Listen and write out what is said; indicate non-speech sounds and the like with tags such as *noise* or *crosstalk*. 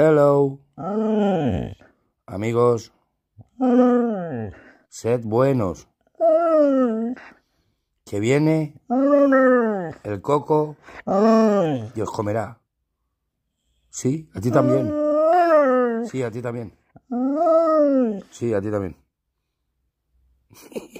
Hello. Amigos. Sed buenos. Que viene el coco y comerá. Sí, a ti también. Sí, a ti también. Sí, a ti también. *laughs*